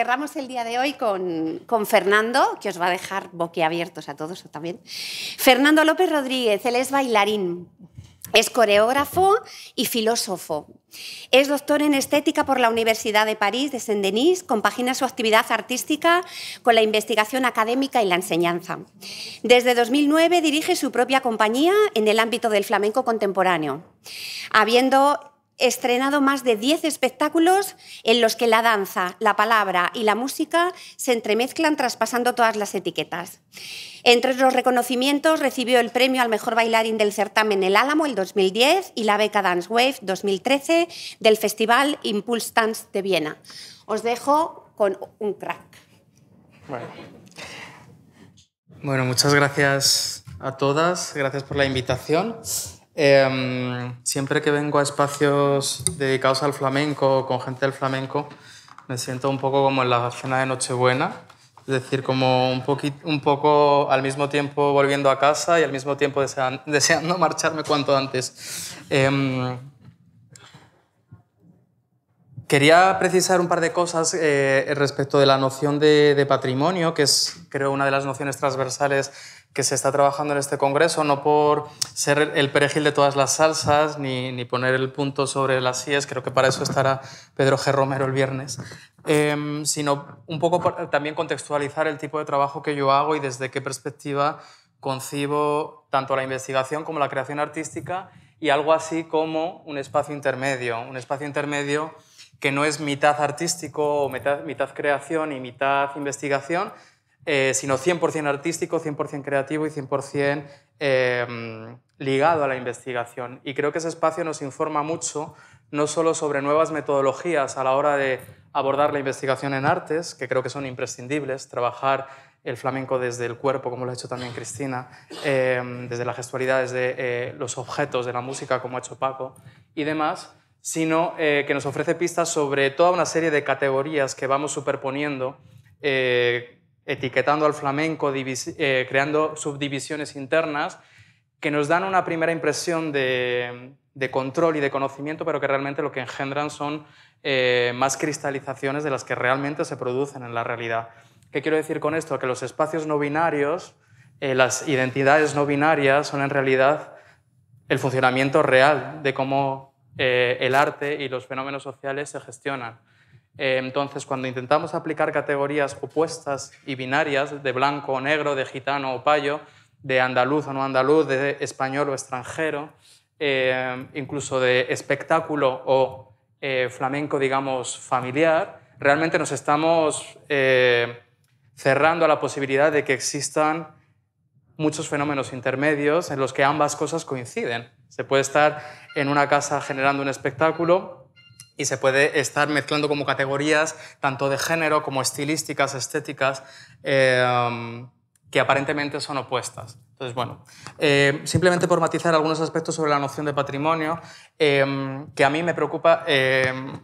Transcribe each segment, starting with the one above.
cerramos el día de hoy con, Fernando, que os va a dejar boquiabiertos a todos también. Fernando López Rodríguez, él es bailarín. Es coreógrafo y filósofo. Es doctor en estética por la Universidad de París de Saint-Denis. Compagina su actividad artística con la investigación académica y la enseñanza. Desde 2009 dirige su propia compañía en el ámbito del flamenco contemporáneo, habiendo estrenado más de 10 espectáculos en los que la danza, la palabra y la música se entremezclan traspasando todas las etiquetas. Entre los reconocimientos recibió el premio al mejor bailarín del certamen El Álamo el 2010 y la beca Dance Wave 2013 del Festival Impulse Dance de Viena. Os dejo con un crack. Bueno, bueno muchas gracias a todas, gracias por la invitación. Em, siempre que vengo a espacios dedicados al flamenco, con gente del flamenco, me siento un poco como en la cena de Nochebuena, es decir, como un, un poco al mismo tiempo volviendo a casa y al mismo tiempo deseando marcharme cuanto antes. Em, quería precisar un par de cosas eh, respecto de la noción de, de, patrimonio, que es, creo, una de las nociones transversales que se está trabajando en este congreso, no por ser el perejil de todas las salsas ni, poner el punto sobre las sillas, creo que para eso estará Pedro G. Romero el viernes, em, sino un poco también contextualizar el tipo de trabajo que yo hago y desde qué perspectiva concibo tanto la investigación como la creación artística y algo así como un espacio intermedio, un espacio intermedio que no es mitad artístico o mitad, mitad creación y mitad investigación, eh, sino 100% artístico, 100% creativo y 100% em, ligado a la investigación. Y creo que ese espacio nos informa mucho, no solo sobre nuevas metodologías a la hora de abordar la investigación en artes, que creo que son imprescindibles, trabajar el flamenco desde el cuerpo, como lo ha hecho también Cristina, em, desde la gestualidad, desde eh, los objetos de la música, como ha hecho Paco, y demás, sino eh, que nos ofrece pistas sobre toda una serie de categorías que vamos superponiendo etiquetando al flamenco, eh, creando subdivisiones internas que nos dan una primera impresión de, control y de conocimiento, pero que realmente lo que engendran son eh, más cristalizaciones de las que realmente se producen en la realidad. ¿Qué quiero decir con esto? Que los espacios no binarios, eh, las identidades no binarias, son en realidad el funcionamiento real de cómo el arte y los fenómenos sociales se gestionan. Eh, entonces, cuando intentamos aplicar categorías opuestas y binarias, de blanco o negro, de gitano o payo, de andaluz o no andaluz, de español o extranjero, eh, incluso de espectáculo o eh, flamenco, digamos, familiar, realmente nos estamos cerrando a la posibilidad de que existan muchos fenómenos intermedios en los que ambas cosas coinciden. Se puede estar en una casa generando un espectáculo y se puede estar mezclando como categorías tanto de género como estilísticas, estéticas, em, que aparentemente son opuestas. Entonces, bueno, eh, simplemente por matizar algunos aspectos sobre la noción de patrimonio, em, que a mí me preocupa em,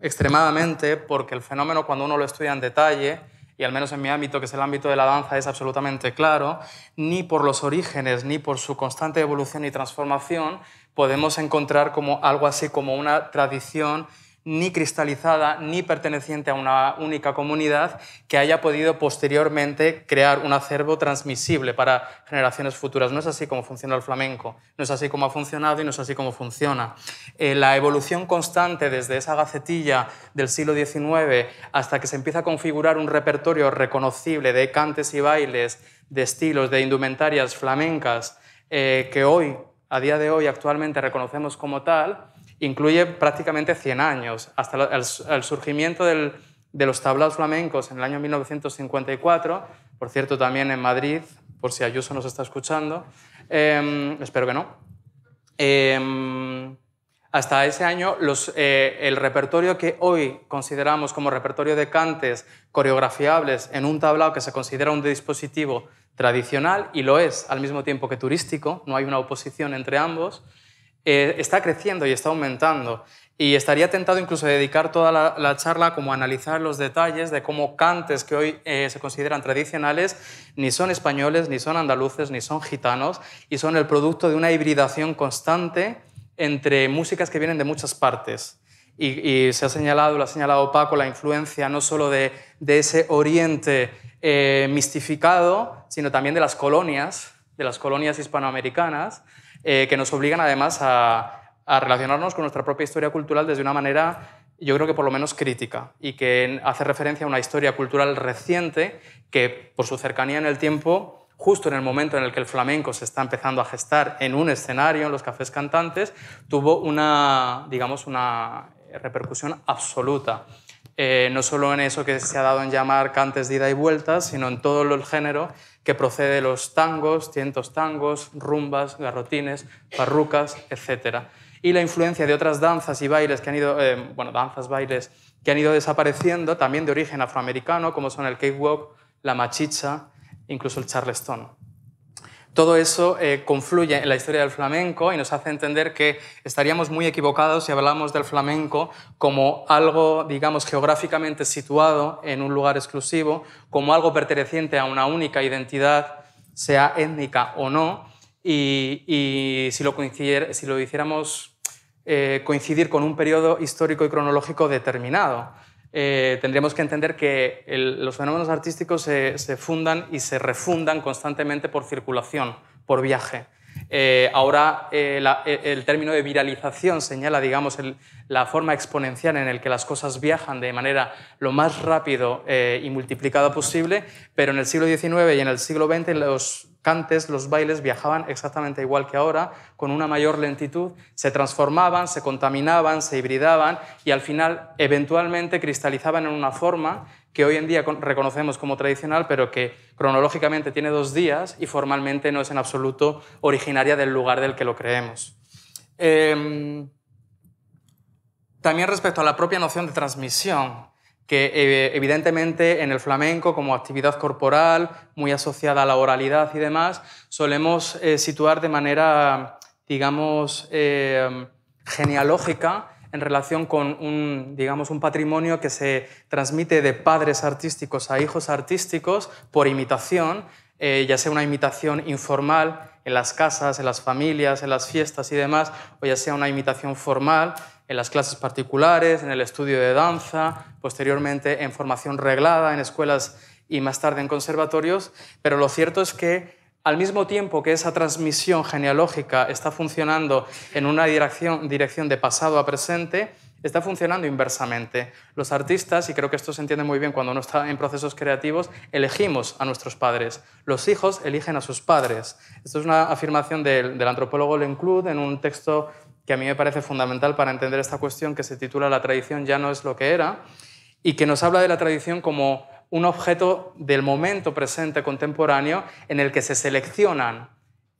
extremadamente porque el fenómeno cuando uno lo estudia en detalle, y al menos en mi ámbito, que es el ámbito de la danza, es absolutamente claro, ni por los orígenes, ni por su constante evolución y transformación, podemos encontrar como algo así como una tradición ni cristalizada ni perteneciente a una única comunidad que haya podido posteriormente crear un acervo transmisible para generaciones futuras. No es así como funciona el flamenco, no es así como ha funcionado y no es así como funciona. Eh, la evolución constante desde esa gacetilla del siglo XIX hasta que se empieza a configurar un repertorio reconocible de cantes y bailes, de estilos, de indumentarias flamencas eh, que hoy a día de hoy actualmente reconocemos como tal, incluye prácticamente 100 años, hasta el, surgimiento de los tablaos flamencos en el año 1954, por cierto también en Madrid, por si Ayuso nos está escuchando, em, espero que no. Em, hasta ese año eh, el repertorio que hoy consideramos como repertorio de cantes coreografiables en un tablao que se considera un dispositivo tradicional y lo es al mismo tiempo que turístico, no hay una oposición entre ambos, eh, está creciendo y está aumentando. Y estaría tentado incluso dedicar toda la, charla como a analizar los detalles de cómo cantes que hoy eh, se consideran tradicionales ni son españoles, ni son andaluces, ni son gitanos, y son el producto de una hibridación constante entre músicas que vienen de muchas partes. Y, se ha señalado, lo ha señalado Paco, la influencia no solo de, de ese oriente eh, mistificado, sino también de las colonias, de las colonias hispanoamericanas, eh, que nos obligan además a, a, relacionarnos con nuestra propia historia cultural desde una manera, yo creo que por lo menos crítica, y que hace referencia a una historia cultural reciente que, por su cercanía en el tiempo, justo en el momento en el que el flamenco se está empezando a gestar en un escenario, en los cafés cantantes, tuvo una, digamos, una repercusión absoluta. Eh, no solo en eso que se ha dado en llamar cantes de ida y vuelta, sino en todo el género que procede de los tangos, cientos tangos, rumbas, garrotines, parrucas, etc. Y la influencia de otras danzas y bailes que han ido, eh, danzas, bailes que han ido desapareciendo, también de origen afroamericano, como son el cakewalk, la machicha, incluso el charleston. Todo eso eh, confluye en la historia del flamenco y nos hace entender que estaríamos muy equivocados si hablamos del flamenco como algo, digamos, geográficamente situado en un lugar exclusivo, como algo perteneciente a una única identidad, sea étnica o no, y, si, lo hiciéramos eh, coincidir con un periodo histórico y cronológico determinado eh, tendríamos que entender que los fenómenos artísticos se, fundan y se refundan constantemente por circulación, por viaje. Eh, ahora eh, eh, el término de viralización señala, digamos, la forma exponencial en la que las cosas viajan de manera lo más rápido y multiplicada posible, pero en el siglo XIX y en el siglo XX los antes los bailes viajaban exactamente igual que ahora, con una mayor lentitud, se transformaban, se contaminaban, se hibridaban y al final eventualmente cristalizaban en una forma que hoy en día reconocemos como tradicional, pero que cronológicamente tiene dos días y formalmente no es en absoluto originaria del lugar del que lo creemos. Em, también respecto a la propia noción de transmisión, que eh, evidentemente en el flamenco como actividad corporal, muy asociada a la oralidad y demás, solemos eh, situar de manera, digamos, eh, genealógica en relación con un, digamos, un patrimonio que se transmite de padres artísticos a hijos artísticos por imitación, ya sea una imitación informal en las casas, en las familias, en las fiestas y demás, o ya sea una imitación formal en las clases particulares, en el estudio de danza, posteriormente en formación reglada, en escuelas y más tarde en conservatorios, pero lo cierto es que al mismo tiempo que esa transmisión genealógica está funcionando en una dirección, dirección de pasado a presente, está funcionando inversamente. Los artistas, y creo que esto se entiende muy bien cuando uno está en procesos creativos, elegimos a nuestros padres. Los hijos eligen a sus padres. Esto es una afirmación del, del antropólogo Lenclud en un texto que a mí me parece fundamental para entender esta cuestión, que se titula La tradición ya no es lo que era, y que nos habla de la tradición como un objeto del momento presente contemporáneo en el que se seleccionan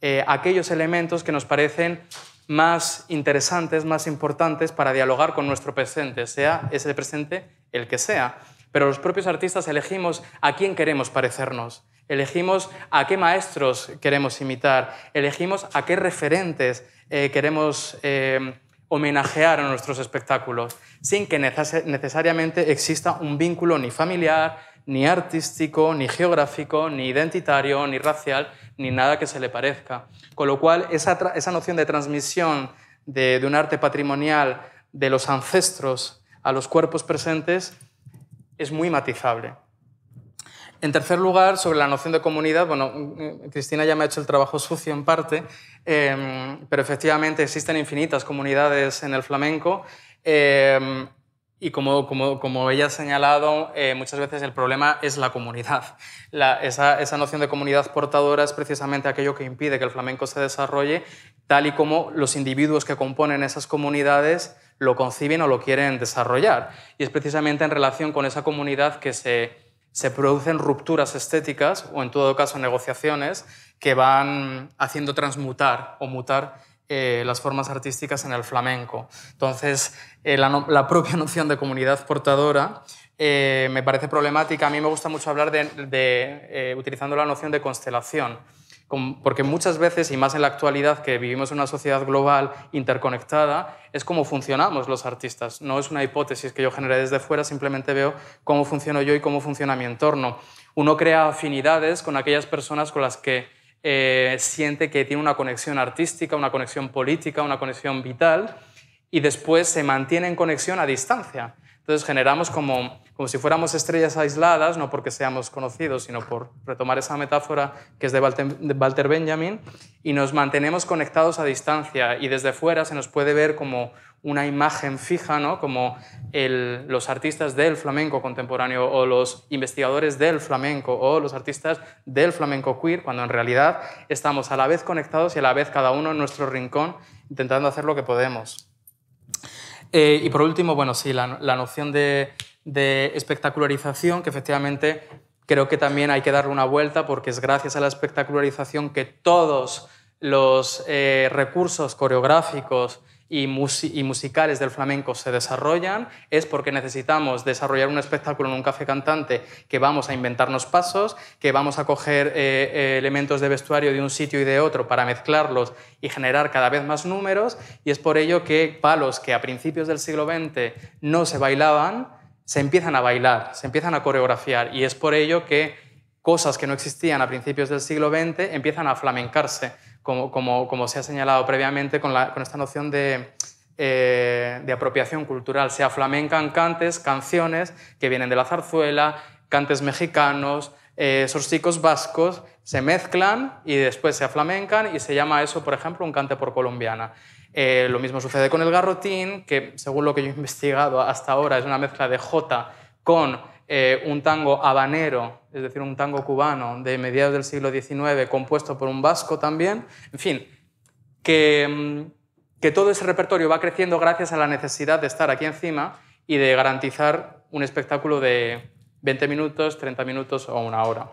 eh, aquellos elementos que nos parecen más interesantes, más importantes para dialogar con nuestro presente, sea ese presente el que sea pero los propios artistas elegimos a quién queremos parecernos, elegimos a qué maestros queremos imitar, elegimos a qué referentes eh, queremos eh, homenajear a nuestros espectáculos, sin que necesariamente exista un vínculo ni familiar, ni artístico, ni geográfico, ni identitario, ni racial, ni nada que se le parezca. Con lo cual, esa, noción de transmisión de un arte patrimonial de los ancestros a los cuerpos presentes es muy matizable. En tercer lugar, sobre la noción de comunidad, bueno, mm, mm, Cristina ya me ha hecho el trabajo sucio en parte, em, pero efectivamente existen infinitas comunidades en el flamenco em, y como, como, ella ha señalado, eh, muchas veces el problema es la comunidad. esa, esa noción de comunidad portadora es precisamente aquello que impide que el flamenco se desarrolle tal y como los individuos que componen esas comunidades lo conciben o lo quieren desarrollar. Y es precisamente en relación con esa comunidad que se, producen rupturas estéticas o en todo caso negociaciones que van haciendo transmutar o mutar eh, las formas artísticas en el flamenco. Entonces, eh, la, propia noción de comunidad portadora eh, me parece problemática. A mí me gusta mucho hablar de utilizando la noción de constelación porque muchas veces, y más en la actualidad, que vivimos en una sociedad global interconectada, es cómo funcionamos los artistas. No es una hipótesis que yo generé desde fuera, simplemente veo cómo funciono yo y cómo funciona mi entorno. Uno crea afinidades con aquellas personas con las que eh, siente que tiene una conexión artística, una conexión política, una conexión vital, y después se mantiene en conexión a distancia. Entonces generamos como, como si fuéramos estrellas aisladas, no porque seamos conocidos, sino por retomar esa metáfora que es de Walter, Benjamin, y nos mantenemos conectados a distancia y desde fuera se nos puede ver como una imagen fija, ¿no? como los artistas del flamenco contemporáneo o los investigadores del flamenco o los artistas del flamenco queer, cuando en realidad estamos a la vez conectados y a la vez cada uno en nuestro rincón intentando hacer lo que podemos. Eh, y por último, bueno, sí, la, noción de, espectacularización, que efectivamente creo que también hay que darle una vuelta porque es gracias a la espectacularización que todos los eh, recursos coreográficos, y, musicales del flamenco se desarrollan, es porque necesitamos desarrollar un espectáculo en un café cantante que vamos a inventarnos pasos, que vamos a coger eh, eh, elementos de vestuario de un sitio y de otro para mezclarlos y generar cada vez más números, y es por ello que palos que a principios del siglo XX no se bailaban, se empiezan a bailar, se empiezan a coreografiar, y es por ello que cosas que no existían a principios del siglo XX empiezan a flamencarse como, se ha señalado previamente con, esta noción de, eh, apropiación cultural. Se aflamencan cantes, canciones que vienen de la zarzuela, cantes mexicanos, eh, chicos vascos, se mezclan y después se aflamencan y se llama eso, por ejemplo, un cante por colombiana. Eh, lo mismo sucede con el garrotín, que según lo que yo he investigado hasta ahora es una mezcla de jota con eh, un tango habanero, es decir, un tango cubano de mediados del siglo XIX, compuesto por un vasco también. En fin, mm, que, todo ese repertorio va creciendo gracias a la necesidad de estar aquí encima y de garantizar un espectáculo de 20 minutos, 30 minutos o una hora.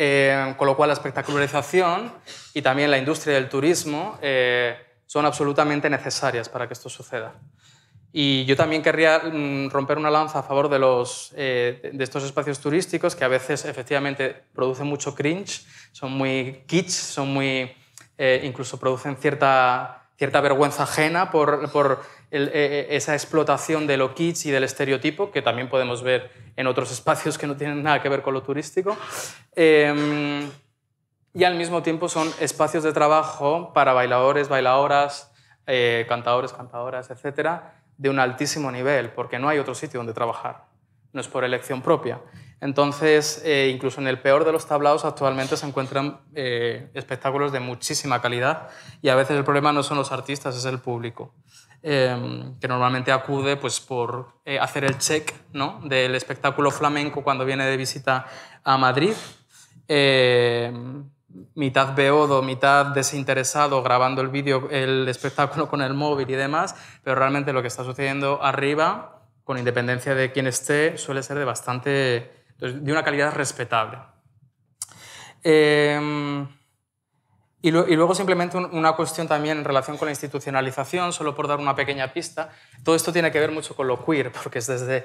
Eh, con lo cual la espectacularización y también la industria del turismo eh, son absolutamente necesarias para que esto suceda. Y yo también querría mm, romper una lanza a favor de, los, eh, de estos espacios turísticos que a veces efectivamente producen mucho cringe, son muy kitsch, son muy, eh, incluso producen cierta, cierta vergüenza ajena por, por eh, esa explotación de lo kitsch y del estereotipo que también podemos ver en otros espacios que no tienen nada que ver con lo turístico. Em, y al mismo tiempo son espacios de trabajo para bailadores, bailadoras, cantadores, cantadoras, etcétera, de un altísimo nivel, porque no hay otro sitio donde trabajar, no es por elección propia. Entonces, eh, incluso en el peor de los tablaos actualmente se encuentran eh, espectáculos de muchísima calidad y a veces el problema no son los artistas, es el público, em, que normalmente acude pues, por eh, hacer el check ¿no? del espectáculo flamenco cuando viene de visita a Madrid. Em, mitad beodo, mitad desinteresado, grabando el vídeo, el espectáculo con el móvil y demás, pero realmente lo que está sucediendo arriba, con independencia de quién esté, suele ser de bastante, de una calidad respetable. Em, y, luego simplemente una cuestión también en relación con la institucionalización, solo por dar una pequeña pista. Todo esto tiene que ver mucho con lo queer, porque es desde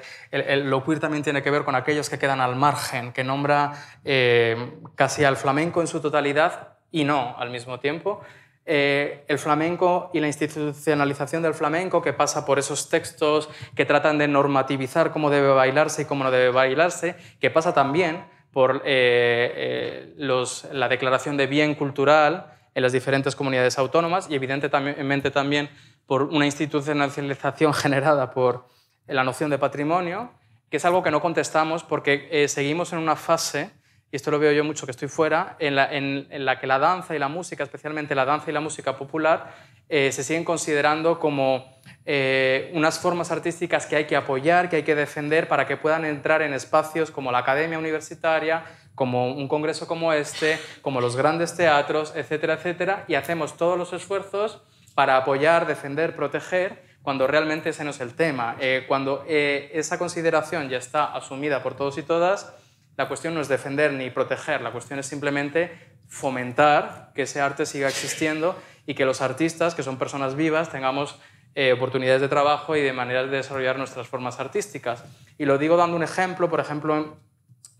lo queer también tiene que ver con aquellos que quedan al margen, que nombra eh, casi al flamenco en su totalidad y no al mismo tiempo. Eh, el flamenco y la institucionalización del flamenco que pasa por esos textos que tratan de normativizar cómo debe bailarse y cómo no debe bailarse, que pasa también por eh, eh, la declaración de bien cultural en las diferentes comunidades autónomas y evidentemente también por una institucionalización generada por la noción de patrimonio, que es algo que no contestamos porque eh, seguimos en una fase y esto lo veo yo mucho que estoy fuera, en la, que la danza y la música, especialmente la danza y la música popular, eh, se siguen considerando como eh, unas formas artísticas que hay que apoyar, que hay que defender para que puedan entrar en espacios como la academia universitaria, como un congreso como este, como los grandes teatros, etcétera, etcétera, y hacemos todos los esfuerzos para apoyar, defender, proteger, cuando realmente ese no es el tema. Eh, cuando esa consideración ya está asumida por todos y todas, la cuestión no es defender ni proteger, la cuestión es simplemente fomentar que ese arte siga existiendo y que los artistas, que son personas vivas, tengamos eh, oportunidades de trabajo y de maneras de desarrollar nuestras formas artísticas. Y lo digo dando un ejemplo, por ejemplo,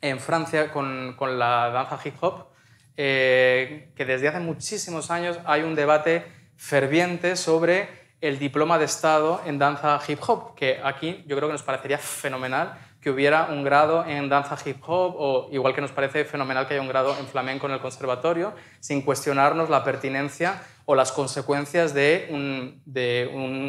en, Francia con, la danza hip hop, eh, que desde hace muchísimos años hay un debate ferviente sobre el diploma de Estado en danza hip hop, que aquí yo creo que nos parecería fenomenal que hubiera un grado en danza hip hop o igual que nos parece fenomenal que haya un grado en flamenco en el conservatorio, sin cuestionarnos la pertinencia o las consecuencias de un,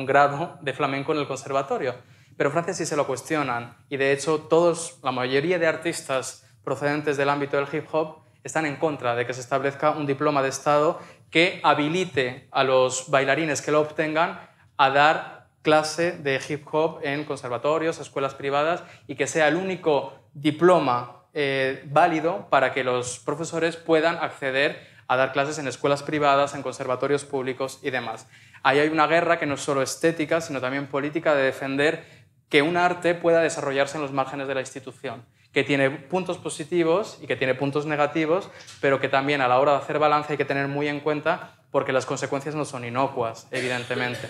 grado de flamenco en el conservatorio. Pero en Francia sí se lo cuestionan y de hecho todos, la mayoría de artistas procedentes del ámbito del hip hop están en contra de que se establezca un diploma de Estado que habilite a los bailarines que lo obtengan a dar clase de hip hop en conservatorios, escuelas privadas y que sea el único diploma eh, válido para que los profesores puedan acceder a dar clases en escuelas privadas, en conservatorios públicos y demás. Ahí hay una guerra que no es solo estética, sino también política de defender que un arte pueda desarrollarse en los márgenes de la institución, que tiene puntos positivos y que tiene puntos negativos, pero que también a la hora de hacer balance hay que tener muy en cuenta porque las consecuencias no son inocuas, evidentemente.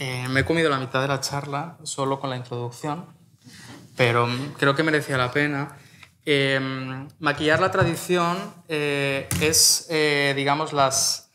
Eh, me he comido la mitad de la charla solo con la introducción, pero creo que merecía la pena. Eh, maquillar la tradición eh, es, digamos, las,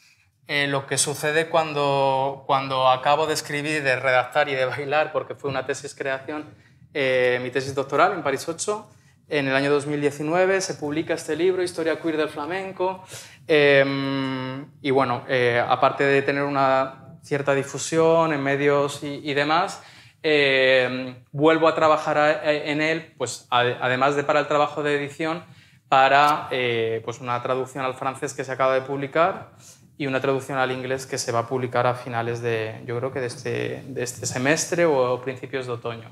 lo que sucede cuando, cuando acabo de escribir, de redactar y de bailar, porque fue una tesis creación, mi tesis doctoral en París 8. En el año 2019 se publica este libro, Historia Queer del Flamenco. y bueno, aparte de tener una cierta difusión en medios y, demás. Eh, vuelvo a trabajar eh, en él, pues además de para el trabajo de edición, para eh, pues una traducción al francés que se acaba de publicar y una traducción al inglés que se va a publicar a finales de, yo creo que de este, de este semestre o principios de otoño.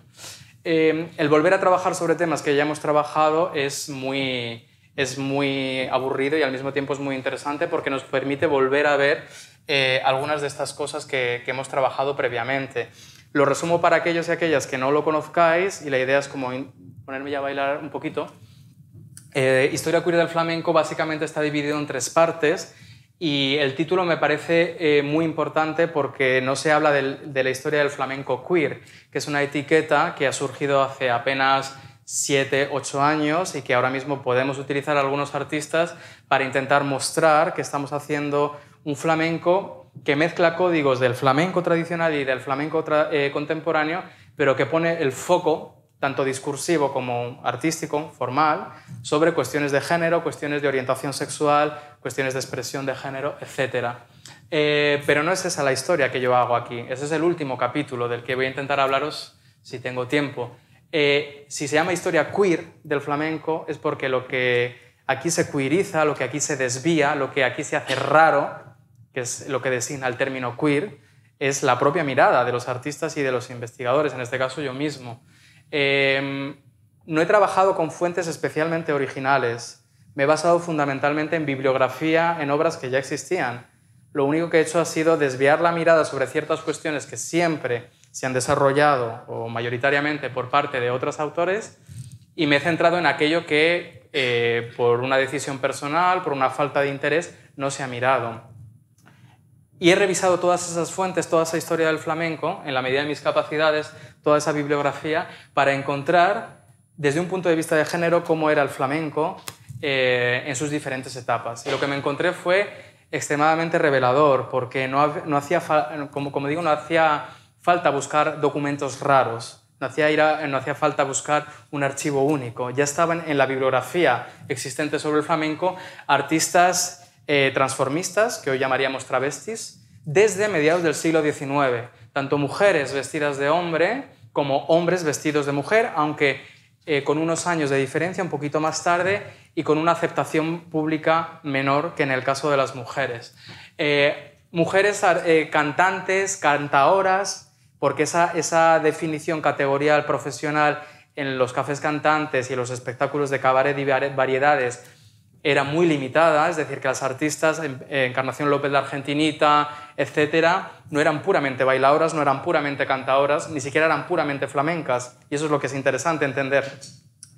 el volver a trabajar sobre temas que ya hemos trabajado es muy, es muy aburrido y al mismo tiempo es muy interesante porque nos permite volver a ver eh, algunas de estas cosas que, hemos trabajado previamente. Lo resumo para aquellos y aquellas que no lo conozcáis y la idea es como ponerme ya a bailar un poquito. Eh, historia queer del flamenco básicamente está dividido en tres partes y el título me parece eh, muy importante porque no se habla de la historia del flamenco queer, que es una etiqueta que ha surgido hace apenas 7, 8 años y que ahora mismo podemos utilizar algunos artistas para intentar mostrar que estamos haciendo un flamenco que mezcla códigos del flamenco tradicional y del flamenco eh, contemporáneo, pero que pone el foco, tanto discursivo como artístico, formal, sobre cuestiones de género, cuestiones de orientación sexual, cuestiones de expresión de género, etc. Eh, pero no es esa la historia que yo hago aquí. Ese es el último capítulo del que voy a intentar hablaros si tengo tiempo. Eh, si se llama historia queer del flamenco es porque lo que aquí se queeriza, lo que aquí se desvía, lo que aquí se hace raro, que es lo que designa el término queer, es la propia mirada de los artistas y de los investigadores, en este caso yo mismo. Em, no he trabajado con fuentes especialmente originales, me he basado fundamentalmente en bibliografía, en obras que ya existían. Lo único que he hecho ha sido desviar la mirada sobre ciertas cuestiones que siempre se han desarrollado o mayoritariamente por parte de otros autores y me he centrado en aquello que eh, por una decisión personal, por una falta de interés, no se ha mirado. Y he revisado todas esas fuentes, toda esa historia del flamenco, en la medida de mis capacidades, toda esa bibliografía, para encontrar desde un punto de vista de género cómo era el flamenco eh, en sus diferentes etapas. Y lo que me encontré fue extremadamente revelador, porque no, hacía, como, como digo, no hacía falta buscar documentos raros, no hacía, no hacía falta buscar un archivo único. Ya estaban en la bibliografía existente sobre el flamenco artistas eh, transformistas, que hoy llamaríamos travestis, desde mediados del siglo XIX. Tanto mujeres vestidas de hombre como hombres vestidos de mujer, aunque eh, con unos años de diferencia, un poquito más tarde, y con una aceptación pública menor que en el caso de las mujeres. Eh, mujeres cantantes, cantaoras, porque esa, esa definición categorial profesional en los cafés cantantes y en los espectáculos de cabaret y variedades era muy limitada, es decir, que las artistas, eh, Encarnación López de Argentinita, etc., no eran puramente bailadoras, no eran puramente cantadoras, ni siquiera eran puramente flamencas. Y eso es lo que es interesante entender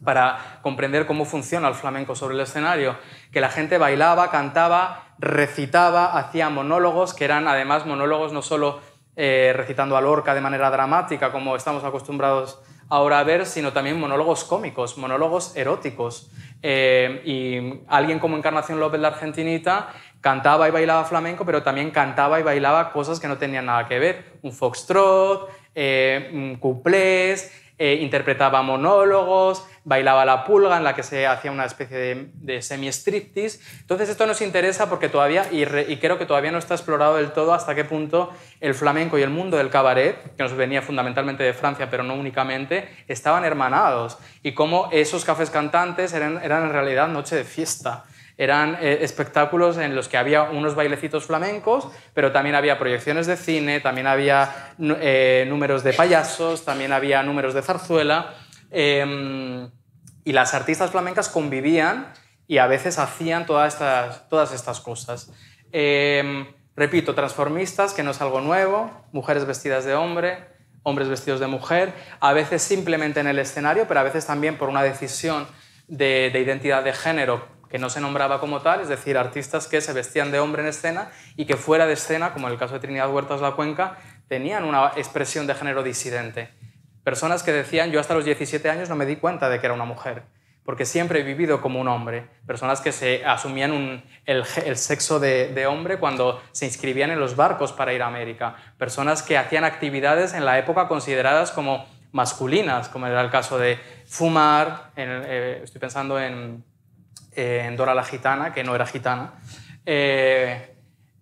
para comprender cómo funciona el flamenco sobre el escenario, que la gente bailaba, cantaba, recitaba, hacía monólogos, que eran además monólogos no solo eh, recitando a Lorca de manera dramática, como estamos acostumbrados ahora a ver, sino también monólogos cómicos, monólogos eróticos. Eh, y alguien como Encarnación López la Argentinita cantaba y bailaba flamenco, pero también cantaba y bailaba cosas que no tenían nada que ver. Un foxtrot, eh, un cuplés, eh, interpretaba monólogos, bailaba la pulga, en la que se hacía una especie de, semi-striptease. Entonces esto nos interesa porque todavía, y, creo que todavía no está explorado del todo hasta qué punto el flamenco y el mundo del cabaret, que nos venía fundamentalmente de Francia, pero no únicamente, estaban hermanados y cómo esos cafés cantantes eran, en realidad noche de fiesta eran eh, espectáculos en los que había unos bailecitos flamencos, pero también había proyecciones de cine, también había eh, números de payasos, también había números de zarzuela. Em, y las artistas flamencas convivían y a veces hacían todas estas, cosas. Em, repito, transformistas, que no es algo nuevo, mujeres vestidas de hombre, hombres vestidos de mujer, a veces simplemente en el escenario, pero a veces también por una decisión de, de identidad de género que no se nombraba como tal, es decir, artistas que se vestían de hombre en escena y que fuera de escena, como en el caso de Trinidad Huertas La Cuenca, tenían una expresión de género disidente. Personas que decían, yo hasta los 17 años no me di cuenta de que era una mujer, porque siempre he vivido como un hombre. Personas que se asumían el, sexo de, hombre cuando se inscribían en los barcos para ir a América. Personas que hacían actividades en la época consideradas como masculinas, como era el caso de fumar, eh, estoy pensando en, Dora la Gitana, que no era gitana, eh,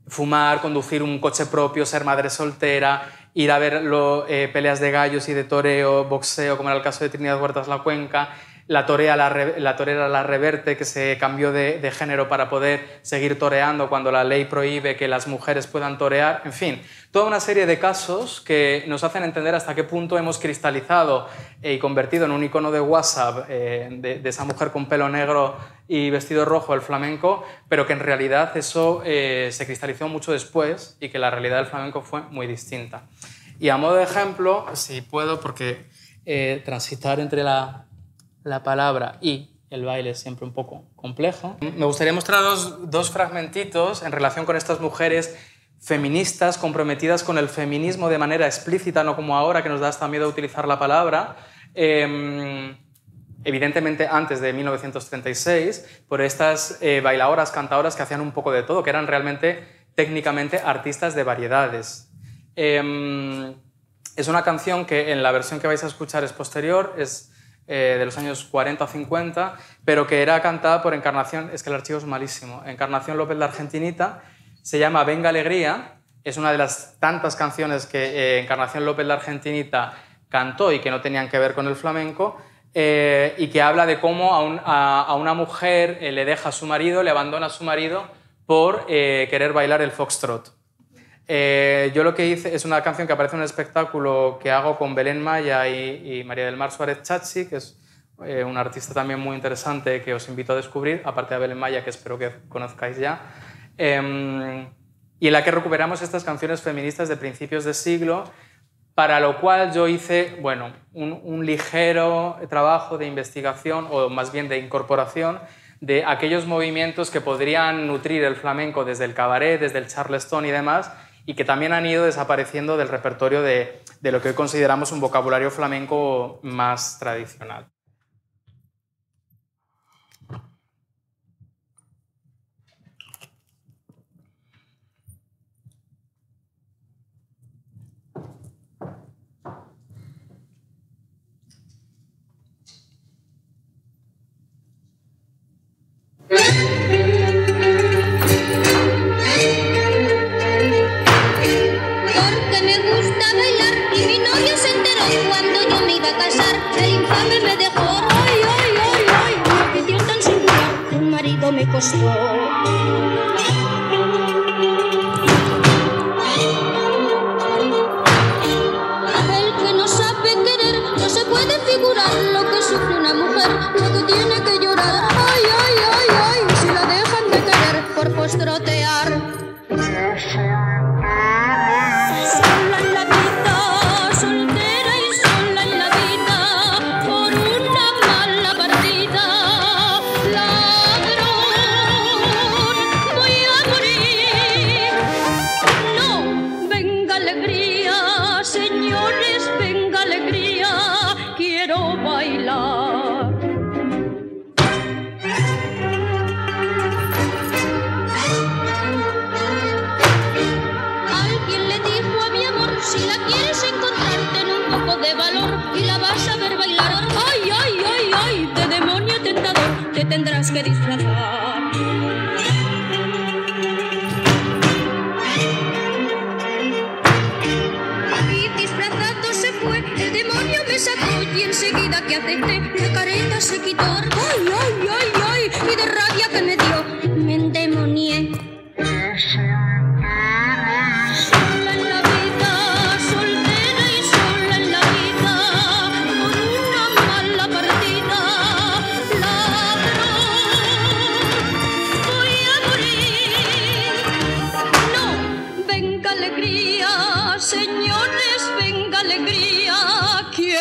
fumar, conducir un coche propio, ser madre soltera, ir a ver eh, peleas de gallos y de toreo, boxeo, como era el caso de Trinidad Huertas La Cuenca, la, la torera La Reverte, que se cambió de, género para poder seguir toreando cuando la ley prohíbe que las mujeres puedan torear, en fin, toda una serie de casos que nos hacen entender hasta qué punto hemos cristalizado eh, y convertido en un icono de WhatsApp eh, de, esa mujer con pelo negro y vestido rojo, el flamenco, pero que en realidad eso se cristalizó mucho después y que la realidad del flamenco fue muy distinta. Y a modo de ejemplo, si puedo, porque eh, transitar entre la, la, palabra y el baile es siempre un poco complejo, me gustaría mostraros dos fragmentitos en relación con estas mujeres feministas comprometidas con el feminismo de manera explícita, no como ahora que nos da hasta miedo utilizar la palabra. Em, evidentemente antes de 1936, por estas eh, bailadoras, cantadoras que hacían un poco de todo, que eran realmente técnicamente artistas de variedades. Em, es una canción que en la versión que vais a escuchar es posterior, es eh, de los años 40 o 50, pero que era cantada por Encarnación, es que el archivo es malísimo, Encarnación López la Argentinita, se llama Venga Alegría, es una de las tantas canciones que eh, Encarnación López la Argentinita cantó y que no tenían que ver con el flamenco, eh, y que habla de cómo a una mujer le deja a su marido, le abandona a su marido por querer bailar el foxtrot. Eh, yo lo que hice es una canción que aparece en un espectáculo que hago con Belén Maya y, María del Mar Suárez Chachi, que es eh, un artista también muy interesante que os invito a descubrir, aparte de Belén Maya, que espero que conozcáis ya, em, y en la que recuperamos estas canciones feministas de principios de siglo, para lo cual yo hice bueno, un, un ligero trabajo de investigación, o más bien de incorporación, de aquellos movimientos que podrían nutrir el flamenco desde el cabaret, desde el charleston y demás, y que también han ido desapareciendo del repertorio de, lo que hoy consideramos un vocabulario flamenco más tradicional. costó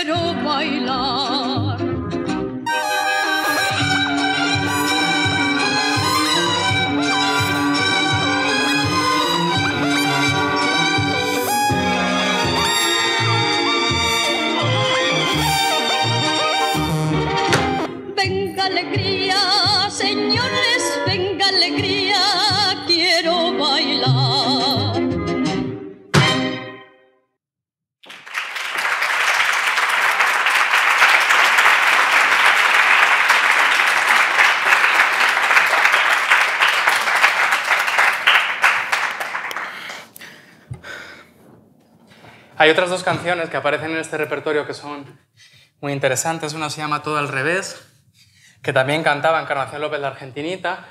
old my love. Hay otras dos canciones que aparecen en este repertorio que son muy interesantes. Una se llama Todo al revés, que también cantaba Encarnación López la Argentinita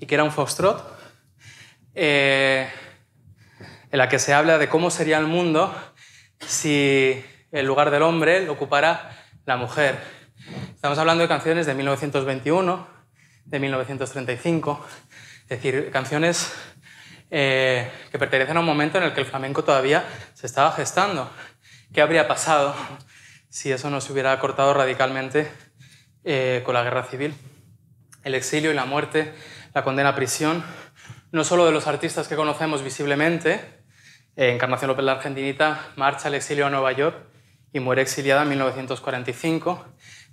y que era un foxtrot, eh, en la que se habla de cómo sería el mundo si el lugar del hombre lo ocupara la mujer. Estamos hablando de canciones de 1921, de 1935, es decir, canciones eh, que pertenecen a un momento en el que el flamenco todavía se estaba gestando. ¿Qué habría pasado si eso no se hubiera cortado radicalmente eh, con la guerra civil? El exilio y la muerte, la condena a prisión, no solo de los artistas que conocemos visiblemente, eh, Encarnación López la Argentinita marcha al exilio a Nueva York y muere exiliada en 1945,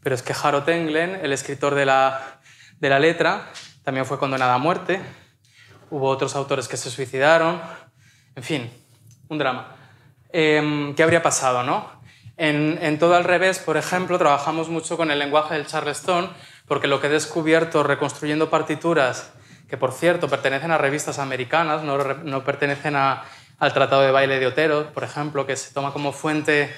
pero es que Harold Englen, el escritor de la, de la letra, también fue condenado a muerte hubo otros autores que se suicidaron, en fin, un drama. Em, ¿Qué habría pasado, no? En, Todo al revés, por ejemplo, trabajamos mucho con el lenguaje del charleston, porque lo que he descubierto reconstruyendo partituras, que por cierto pertenecen a revistas americanas, no, pertenecen al Tratado de Baile de Otero, por ejemplo, que se toma como fuente,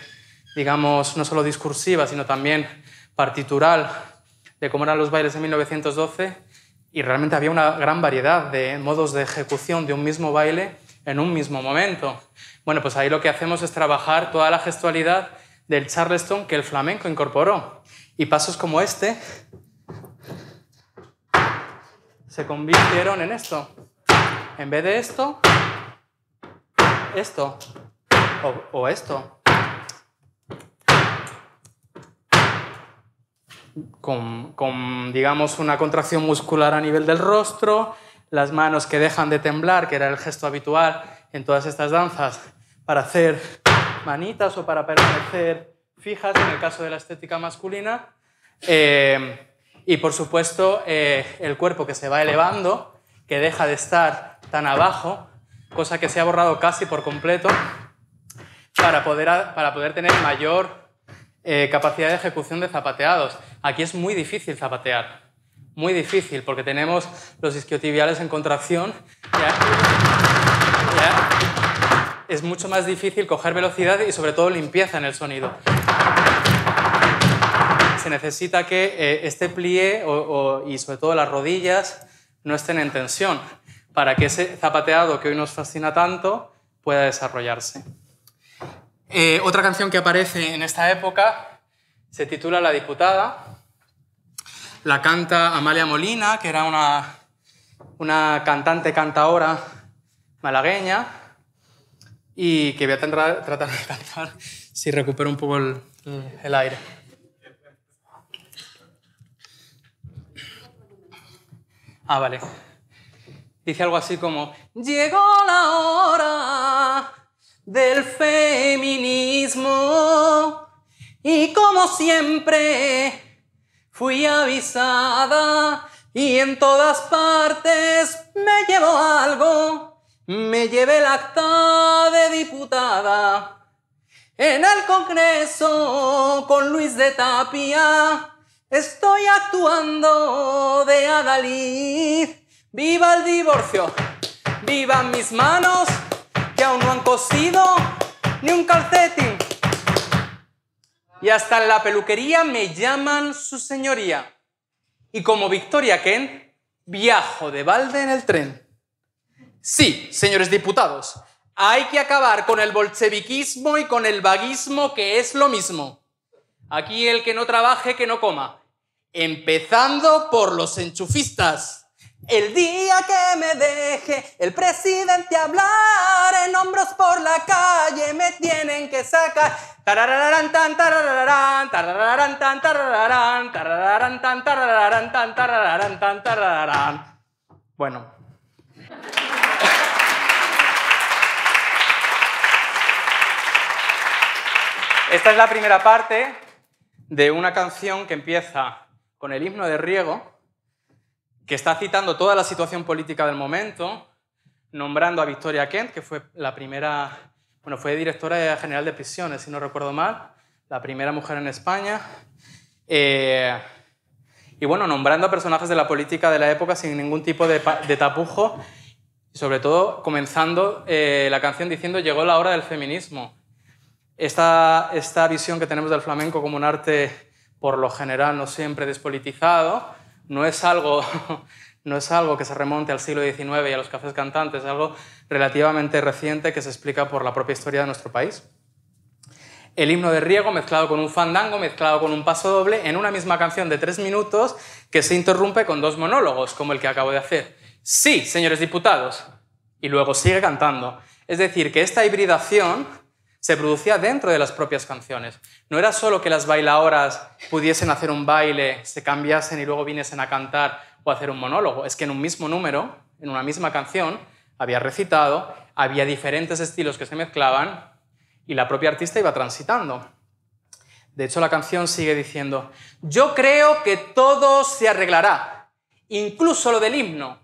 digamos, no solo discursiva, sino también partitural de cómo eran los bailes en 1912, y realmente había una gran variedad de modos de ejecución de un mismo baile en un mismo momento. Bueno, pues ahí lo que hacemos es trabajar toda la gestualidad del charleston que el flamenco incorporó. Y pasos como este se convirtieron en esto. En vez de esto, esto o, o esto. con, digamos, una contracción muscular a nivel del rostro, las manos que dejan de temblar, que era el gesto habitual en todas estas danzas, para hacer manitas o para permanecer fijas en el caso de la estética masculina. Eh, y por supuesto, eh, el cuerpo que se va elevando, que deja de estar tan abajo, cosa que se ha borrado casi por completo, para poder, para poder tener mayor eh, capacidad de ejecución de zapateados. Aquí es muy difícil zapatear. Muy difícil, porque tenemos los isquiotibiales en contracción. Es mucho más difícil coger velocidad y sobre todo limpieza en el sonido se necesita que eh, este plie y sobre todo las rodillas no estén en tensión para que ese zapateado que hoy nos fascina tanto pueda desarrollarse. Eh, otra canción que aparece en esta época se titula La Diputada. La canta Amalia Molina, que era una, una cantante cantaora malagueña y que voy a tratar de cantar si recupero un poco el, el aire. Ah, vale. Dice algo así como, llegó la hora del feminismo y como siempre fui avisada y en todas partes me llevo algo, me llevé el acta de diputada. En el Congreso con Luis de Tapia estoy actuando de Adalid. ¡Viva el divorcio! ¡Vivan mis manos! que aún no han cosido ni un calcetín. Y hasta en la peluquería me llaman su señoría. Y como Victoria Kent, viajo de balde en el tren. Sí, señores diputados, hay que acabar con el bolcheviquismo y con el vaguismo, que es lo mismo. Aquí el que no trabaje, que no coma. Empezando por los enchufistas. El día que me deje el presidente hablar en hombros por la calle me tienen que sacar. Bueno. Esta es la primera parte de una canción que empieza con el himno de riego que está citando toda la situación política del momento, nombrando a Victoria Kent, que fue la primera, bueno, fue directora general de prisiones, si no recuerdo mal, la primera mujer en España. Eh, y bueno, nombrando a personajes de la política de la época sin ningún tipo de, tapujo, sobre todo comenzando eh, la canción diciendo llegó la hora del feminismo. esta visión que tenemos del flamenco como un arte por lo general no siempre despolitizado, no es algo, no es algo que se remonte al siglo XIX y a los cafés cantantes, es algo relativamente reciente que se explica por la propia historia de nuestro país. El himno de riego mezclado con un fandango, mezclado con un paso doble, en una misma canción de tres minutos que se interrumpe con dos monólogos, como el que acabo de hacer. Sí, señores diputados. Y luego sigue cantando. Es decir, que esta hibridación se producía dentro de las propias canciones. No era solo que las bailadoras pudiesen hacer un baile, se cambiasen y luego viniesen a cantar o hacer un monólogo. Es que en un mismo número, en una misma canción, había recitado, había diferentes estilos que se mezclaban y la propia artista iba transitando. De hecho, la canción sigue diciendo, yo creo que todo se arreglará, incluso lo del himno,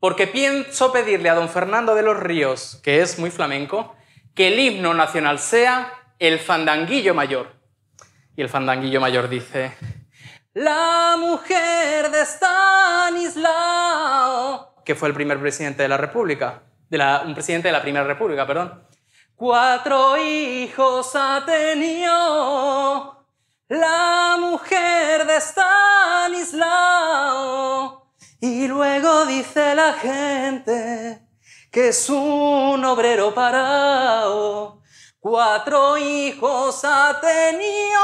porque pienso pedirle a don Fernando de los Ríos, que es muy flamenco, que el himno nacional sea el fandanguillo mayor. Y el fandanguillo mayor dice, la mujer de Stanislao, que fue el primer presidente de la República, de la, un presidente de la Primera República, perdón. Cuatro hijos ha tenido la mujer de Stanislao. Y luego dice la gente, que es un obrero parado, cuatro hijos ha tenido.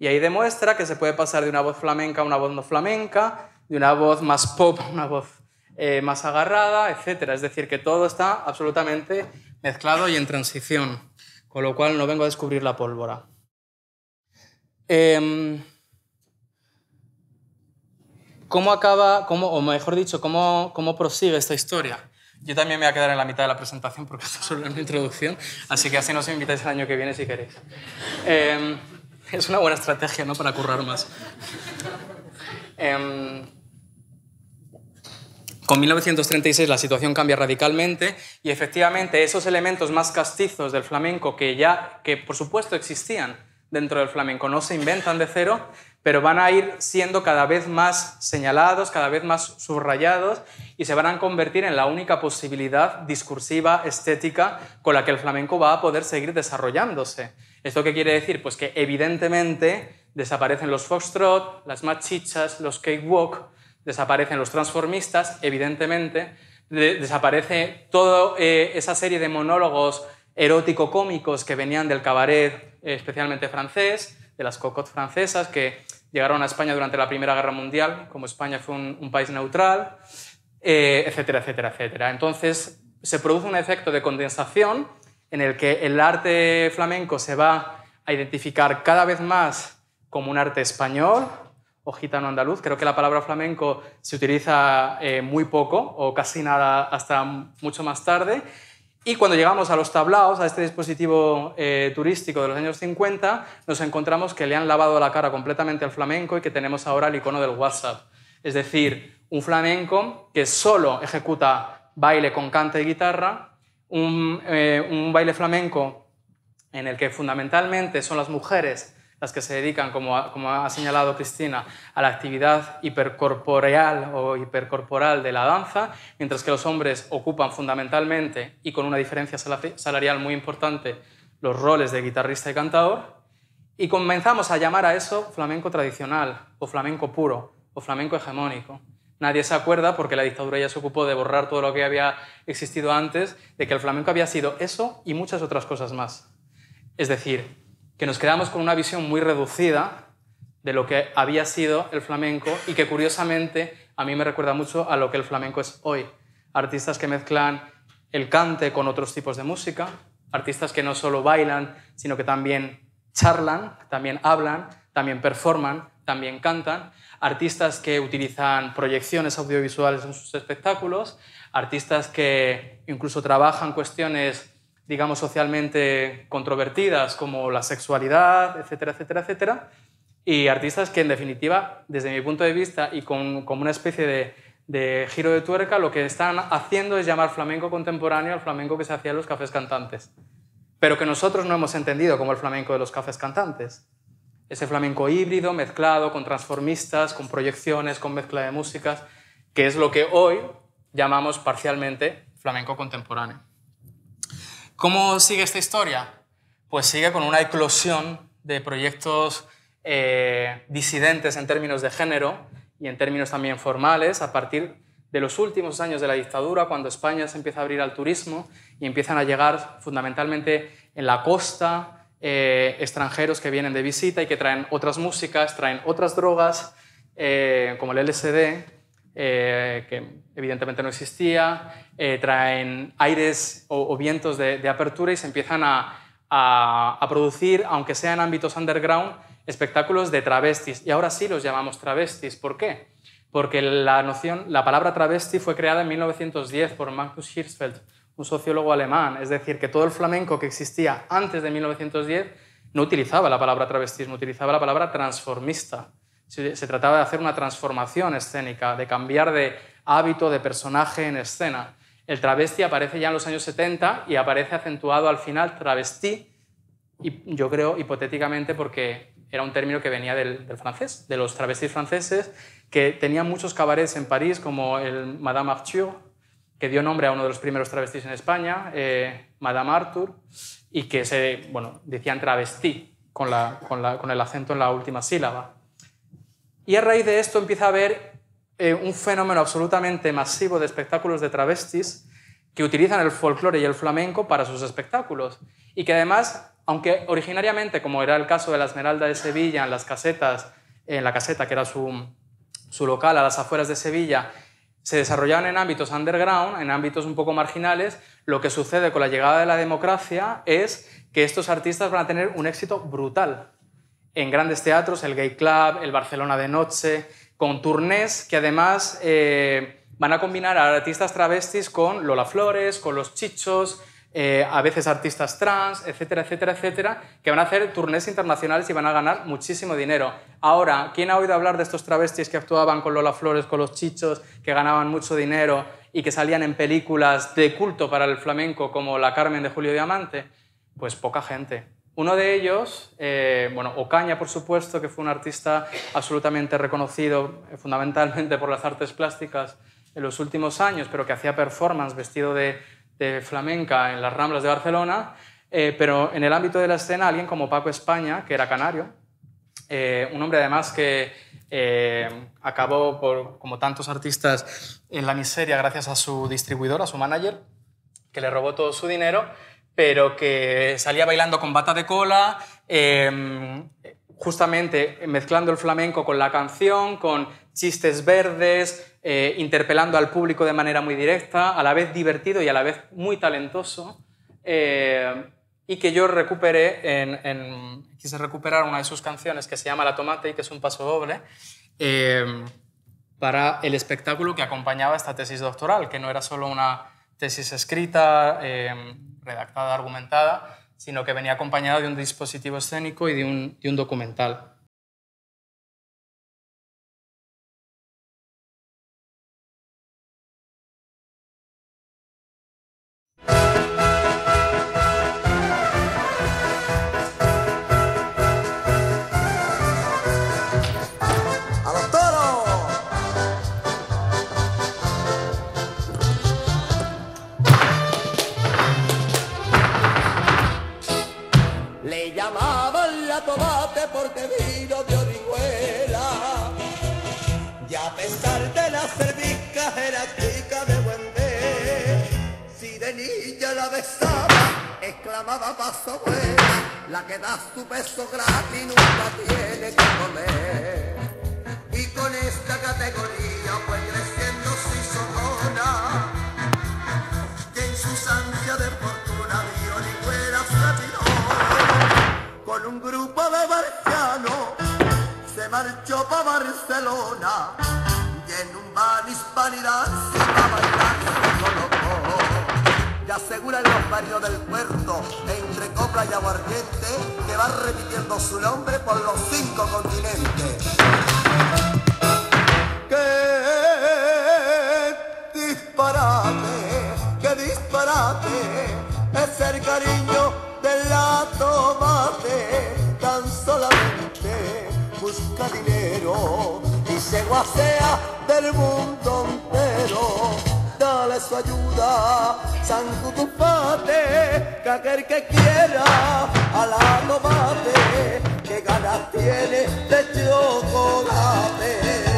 Y ahí demuestra que se puede pasar de una voz flamenca a una voz no flamenca, de una voz más pop a una voz eh, más agarrada, etc. Es decir, que todo está absolutamente mezclado y en transición, con lo cual no vengo a descubrir la pólvora. Em, ¿Cómo acaba, o mejor dicho, cómo, cómo prosigue esta historia? Yo también me voy a quedar en la mitad de la presentación porque esto solo una introducción, así que así nos invitáis el año que viene si queréis. Em, es una buena estrategia, ¿no? Para currar más. Em, con 1936 la situación cambia radicalmente y efectivamente esos elementos más castizos del flamenco que ya, que por supuesto existían dentro del flamenco, no se inventan de cero, pero van a ir siendo cada vez más señalados, cada vez más subrayados y se van a convertir en la única posibilidad discursiva, estética, con la que el flamenco va a poder seguir desarrollándose. ¿Esto qué quiere decir? Pues que evidentemente desaparecen los foxtrot, las machichas, los cakewalk, desaparecen los transformistas, evidentemente, desaparece toda eh, esa serie de monólogos erótico-cómicos que venían del cabaret, eh, especialmente francés, de las cocottes francesas, que llegaron a España durante la Primera Guerra Mundial, como España fue un, país neutral, eh, etcétera, etcétera, etcétera. Entonces se produce un efecto de condensación en el que el arte flamenco se va a identificar cada vez más como un arte español o gitano andaluz. Creo que la palabra flamenco se utiliza eh, muy poco o casi nada hasta mucho más tarde. Y cuando llegamos a los tablaos, a este dispositivo eh, turístico de los años 50, nos encontramos que le han lavado la cara completamente al flamenco y que tenemos ahora el icono del WhatsApp. Es decir, un flamenco que solo ejecuta baile con cante y guitarra, un, eh, un baile flamenco en el que fundamentalmente son las mujeres las que se dedican, como ha, señalado Cristina, a la actividad hipercorporeal o hipercorporal de la danza, mientras que los hombres ocupan fundamentalmente y con una diferencia salarial muy importante los roles de guitarrista y cantador, y comenzamos a llamar a eso flamenco tradicional o flamenco puro o flamenco hegemónico. Nadie se acuerda, porque la dictadura ya se ocupó de borrar todo lo que había existido antes, de que el flamenco había sido eso y muchas otras cosas más. Es decir, que nos quedamos con una visión muy reducida de lo que había sido el flamenco y que curiosamente a mí me recuerda mucho a lo que el flamenco es hoy. Artistas que mezclan el cante con otros tipos de música, artistas que no solo bailan, sino que también charlan, también hablan, también performan, también cantan, artistas que utilizan proyecciones audiovisuales en sus espectáculos, artistas que incluso trabajan cuestiones digamos, socialmente controvertidas como la sexualidad, etcétera, etcétera, etcétera, y artistas que en definitiva, desde mi punto de vista y con, como una especie de, de, giro de tuerca, lo que están haciendo es llamar flamenco contemporáneo al flamenco que se hacía en los cafés cantantes, pero que nosotros no hemos entendido como el flamenco de los cafés cantantes. Ese flamenco híbrido, mezclado con transformistas, con proyecciones, con mezcla de músicas, que es lo que hoy llamamos parcialmente flamenco contemporáneo. ¿Cómo sigue esta historia? Pues sigue con una eclosión de proyectos eh, disidentes en términos de género y en términos también formales a partir de los últimos años de la dictadura, cuando España se empieza a abrir al turismo y empiezan a llegar fundamentalmente en la costa eh, extranjeros que vienen de visita y que traen otras músicas, traen otras drogas, eh, como el LSD, que evidentemente no existía, eh, traen aires o, vientos de, apertura y se empiezan a, producir, aunque sea en ámbitos underground, espectáculos de travestis. Y ahora sí los llamamos travestis. ¿Por qué? Porque la, noción, la palabra travesti fue creada en 1910 por Marcus Hirschfeld, un sociólogo alemán. Es decir, que todo el flamenco que existía antes de 1910 no utilizaba la palabra travestismo, utilizaba la palabra transformista. se trataba de hacer una transformación escénica, de cambiar de hábito de personaje en escena. El travesti aparece ya en los años 70 y aparece acentuado al final travesti, y yo creo hipotéticamente porque era un término que venía del, francés, de los travestis franceses, que tenían muchos cabarets en París, como el Madame Arthur, que dio nombre a uno de los primeros travestis en España, eh, Madame Arthur, y que se, bueno, decían travesti... con, la, con, con el acento en la última sílaba. Y a raíz de esto empieza a haber eh, un fenómeno absolutamente masivo de espectáculos de travestis que utilizan el folclore y el flamenco para sus espectáculos y que además, aunque originariamente, como era el caso de la Esmeralda de Sevilla, en las casetas, en la caseta que era su, su local a las afueras de Sevilla, se desarrollaban en ámbitos underground, en ámbitos un poco marginales, lo que sucede con la llegada de la democracia es que estos artistas van a tener un éxito brutal en grandes teatros, el Gay Club, el Barcelona de Noche, con turnés que además eh, van a combinar a artistas travestis con Lola Flores, con los chichos, eh, a veces artistas trans, etcétera, etcétera, etcétera, que van a hacer turnés internacionales y van a ganar muchísimo dinero. Ahora, ¿quién ha oído hablar de estos travestis que actuaban con Lola Flores, con los chichos, que ganaban mucho dinero y que salían en películas de culto para el flamenco como La Carmen de Julio Diamante? Pues poca gente. Uno de ellos, eh, bueno, Ocaña, por supuesto, que fue un artista absolutamente reconocido eh, fundamentalmente por las artes plásticas en los últimos años, pero que hacía performance vestido de, flamenca en las Ramblas de Barcelona. Eh, pero en el ámbito de la escena, alguien como Paco España, que era canario, un hombre además que acabó, como tantos artistas, en la miseria gracias a su distribuidor, a su manager, que le robó todo su dinero pero que salía bailando con bata de cola, em, justamente mezclando el flamenco con la canción, con chistes verdes, eh, interpelando al público de manera muy directa, a la vez divertido y a la vez muy talentoso, eh, y que yo recuperé, en, quise recuperar una de sus canciones que se llama La Tomate y que es un paso doble. Em, para el espectáculo que acompañaba esta tesis doctoral, que no era solo una tesis escrita, em, redactada, argumentada, sino que venía acompañada de un dispositivo escénico y de un, de un documental. A pesar de la cervica jerárquica de buen de niña la besaba, exclamaba paso buena, la que das tu peso gratis nunca tiene que comer. Y con esta categoría fue creciendo Sisogona, que en su ansias de fortuna ni fuera con un grupo de barrianos marchó para Barcelona y en un van hispanidad se va a bailar Y asegura en los barrios del puerto, entre copa y aguardiente, que va repitiendo su nombre por los cinco continentes. ¡Qué disparate! ¡Qué disparate! Es el cariño de la tomate, tan solamente busca dinero y se guasea del mundo entero. Dale su ayuda, San tu que aquel que quiera a la mate, que ganas tiene de chocolate.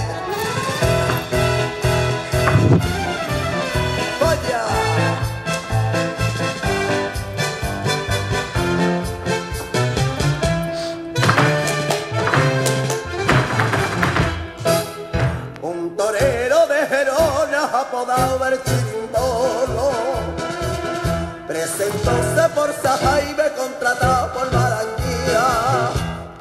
Presentóse Chirindolo. Presentóse por me contratado por Barranquilla,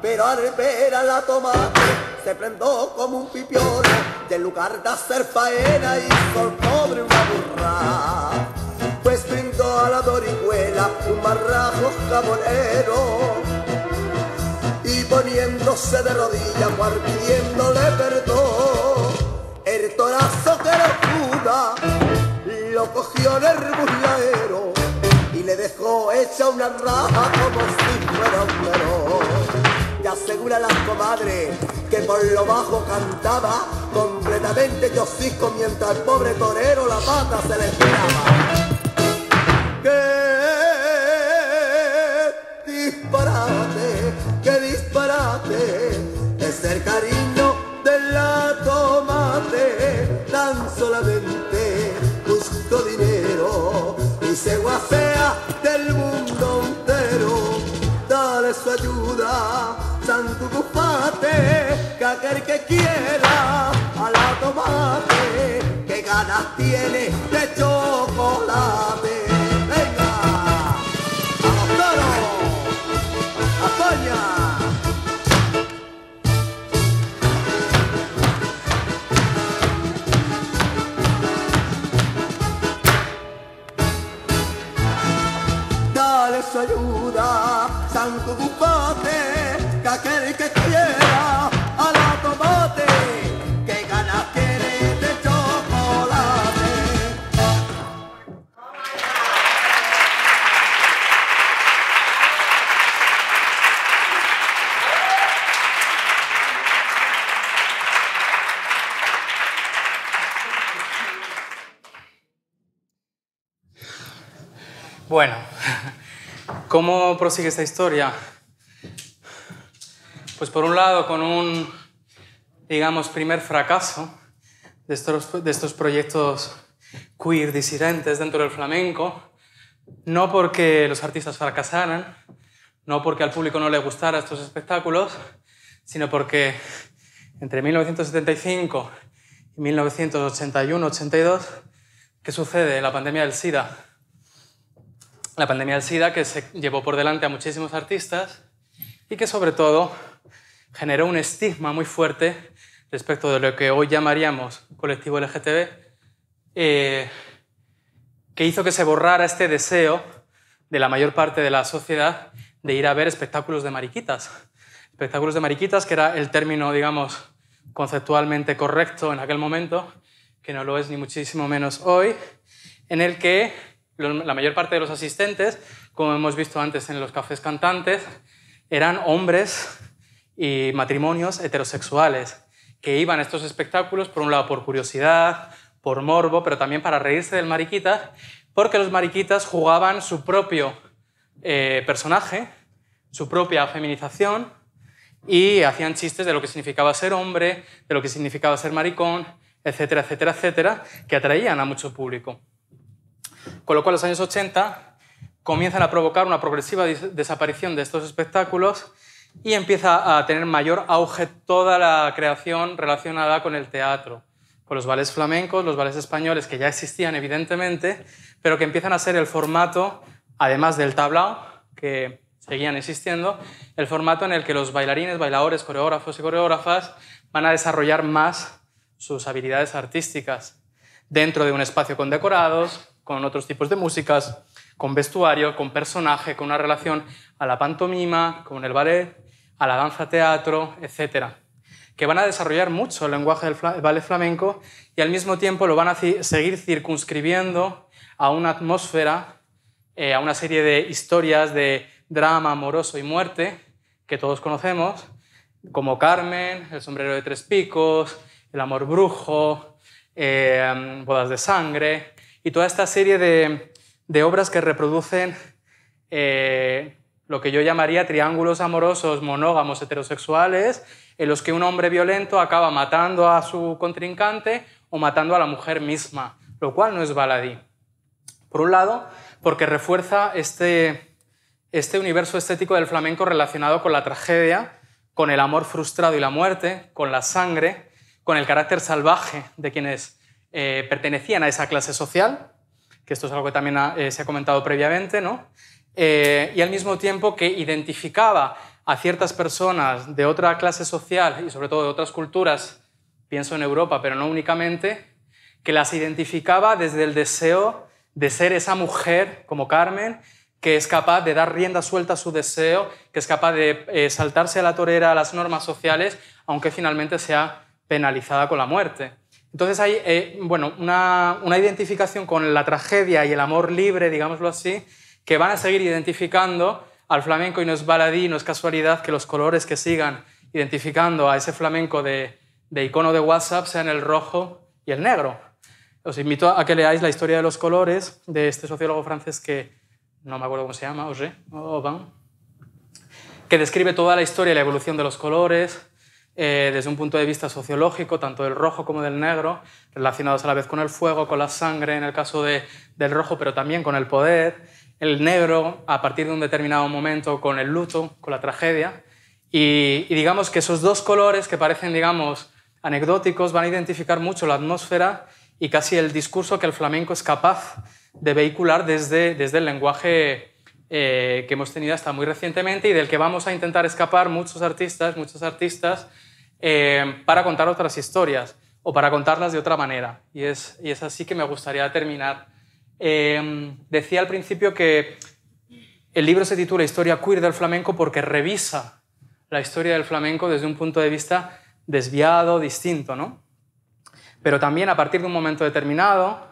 pero al ver a la tomate se prendó como un pipiolo Del lugar de hacer faena hizo pobre una burra. Pues brindó a la dorigüela un barrajo jabonero y poniéndose de rodillas, guardiéndole perdón, el torazo que lo pudo lo cogió en el burladero y le dejó hecha una raja como si fuera un perro. Y asegura la comadre que por lo bajo cantaba completamente yo mientras el pobre torero la pata se le esperaba. el que quiera a la tomate, que ganas tiene de ¿Cómo prosigue esta historia? Pues por un lado con un, digamos, primer fracaso de estos, proyectos queer disidentes dentro del flamenco, no porque los artistas fracasaran, no porque al público no le gustara estos espectáculos, sino porque entre 1975 y 1981-82, ¿qué sucede? La pandemia del SIDA la pandemia del SIDA que se llevó por delante a muchísimos artistas y que sobre todo generó un estigma muy fuerte respecto de lo que hoy llamaríamos colectivo LGTB, eh, que hizo que se borrara este deseo de la mayor parte de la sociedad de ir a ver espectáculos de mariquitas. Espectáculos de mariquitas, que era el término, digamos, conceptualmente correcto en aquel momento, que no lo es ni muchísimo menos hoy, en el que la mayor parte de los asistentes, como hemos visto antes en los cafés cantantes, eran hombres y matrimonios heterosexuales que iban a estos espectáculos, por un lado por curiosidad, por morbo, pero también para reírse del mariquita, porque los mariquitas jugaban su propio eh, personaje, su propia feminización, y hacían chistes de lo que significaba ser hombre, de lo que significaba ser maricón, etcétera, etcétera, etcétera, que atraían a mucho público. Con lo cual, los años 80 comienzan a provocar una progresiva desaparición de estos espectáculos y empieza a tener mayor auge toda la creación relacionada con el teatro, con los bailes flamencos, los bailes españoles, que ya existían evidentemente, pero que empiezan a ser el formato, además del tablao, que seguían existiendo, el formato en el que los bailarines, bailadores, coreógrafos y coreógrafas van a desarrollar más sus habilidades artísticas dentro de un espacio con decorados, con otros tipos de músicas, con vestuario, con personaje, con una relación a la pantomima, con el ballet, a la danza teatro, etc. Que van a desarrollar mucho el lenguaje del ballet flamenco y al mismo tiempo lo van a seguir circunscribiendo a una atmósfera, eh, a una serie de historias de drama amoroso y muerte que todos conocemos, como Carmen, El sombrero de tres picos, El amor brujo, eh, Bodas de sangre, y toda esta serie de, obras que reproducen eh, lo que yo llamaría triángulos amorosos monógamos heterosexuales, en los que un hombre violento acaba matando a su contrincante o matando a la mujer misma, lo cual no es baladí. Por un lado, porque refuerza este, este universo estético del flamenco relacionado con la tragedia, con el amor frustrado y la muerte, con la sangre, con el carácter salvaje de quienes eh, pertenecían a esa clase social, que esto es algo que también eh, se ha comentado previamente, ¿no? Eh, y al mismo tiempo que identificaba a ciertas personas de otra clase social y sobre todo de otras culturas, pienso en Europa, pero no únicamente, que las identificaba desde el deseo de ser esa mujer como Carmen, que es capaz de dar rienda suelta a su deseo, que es capaz de saltarse a la torera a las normas sociales, aunque finalmente sea penalizada con la muerte. Entonces hay eh, bueno, una, identificación con la tragedia y el amor libre, digámoslo así, que van a seguir identificando al flamenco y no es baladí, no es casualidad que los colores que sigan identificando a ese flamenco de, icono de WhatsApp sean el rojo y el negro. Os invito a que leáis la historia de los colores de este sociólogo francés que no me acuerdo cómo se llama, Auger, que describe toda la historia y la evolución de los colores, eh, desde un punto de vista sociológico, tanto del rojo como del negro, relacionados a la vez con el fuego, con la sangre, en el caso de, del rojo, pero también con el poder, el negro a partir de un determinado momento con el luto, con la tragedia, y, digamos que esos dos colores que parecen, digamos, anecdóticos van a identificar mucho la atmósfera y casi el discurso que el flamenco es capaz de vehicular desde, desde el lenguaje eh, que hemos tenido hasta muy recientemente y del que vamos a intentar escapar muchos artistas, muchos artistas, eh, para contar otras historias o para contarlas de otra manera. Y es, así que me gustaría terminar. Eh, decía al principio que el libro se titula Historia queer del flamenco porque revisa la historia del flamenco desde un punto de vista desviado, distinto, ¿no? Pero también a partir de un momento determinado,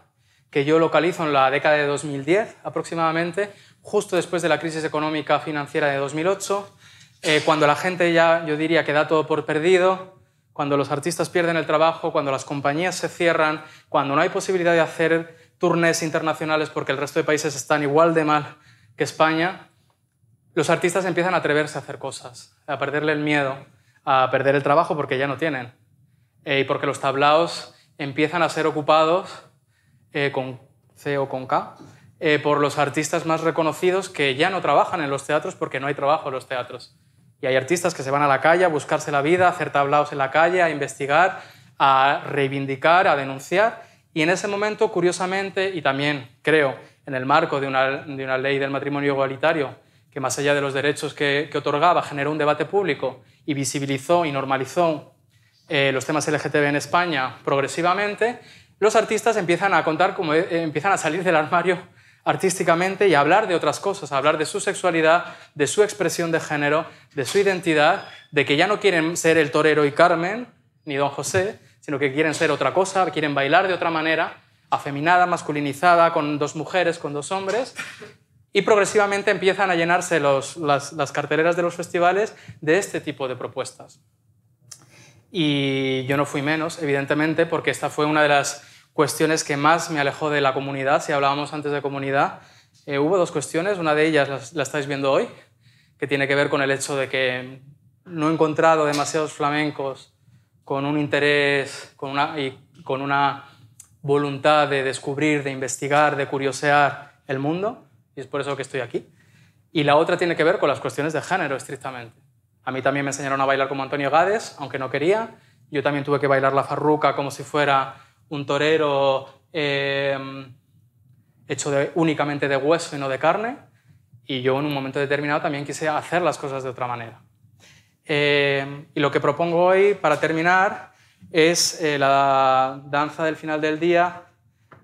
que yo localizo en la década de 2010 aproximadamente, justo después de la crisis económica financiera de 2008, eh, cuando la gente ya, yo diría, que da todo por perdido, cuando los artistas pierden el trabajo, cuando las compañías se cierran, cuando no hay posibilidad de hacer turnes internacionales porque el resto de países están igual de mal que España, los artistas empiezan a atreverse a hacer cosas, a perderle el miedo, a perder el trabajo porque ya no tienen. Eh, y porque los tablaos empiezan a ser ocupados eh, con C o con K por los artistas más reconocidos que ya no trabajan en los teatros porque no hay trabajo en los teatros. Y hay artistas que se van a la calle a buscarse la vida, a hacer tablaos en la calle, a investigar, a reivindicar, a denunciar. Y en ese momento, curiosamente, y también creo en el marco de una, ley del matrimonio igualitario, que más allá de los derechos que, otorgaba, generó un debate público y visibilizó y normalizó eh, los temas LGTB en España progresivamente, los artistas empiezan a contar, como eh, empiezan a salir del armario artísticamente y hablar de otras cosas, hablar de su sexualidad, de su expresión de género, de su identidad, de que ya no quieren ser el torero y Carmen, ni don José, sino que quieren ser otra cosa, quieren bailar de otra manera, afeminada, masculinizada, con dos mujeres, con dos hombres, y progresivamente empiezan a llenarse las carteleras de los festivales de este tipo de propuestas. Y yo no fui menos, evidentemente, porque esta fue una de las cuestiones que más me alejó de la comunidad, si hablábamos antes de comunidad, eh, hubo dos cuestiones, una de ellas la estáis viendo hoy, que tiene que ver con el hecho de que no he encontrado demasiados flamencos con un interés con una, y con una voluntad de descubrir, de investigar, de curiosear el mundo, y es por eso que estoy aquí. Y la otra tiene que ver con las cuestiones de género, estrictamente. A mí también me enseñaron a bailar como Antonio Gades, aunque no quería. Yo también tuve que bailar la farruca como si fuera un torero em, hecho únicamente de hueso y no de carne, y yo en un momento determinado también quise hacer las cosas de otra manera. Em, y lo que propongo hoy, para terminar, es eh, la danza del final del día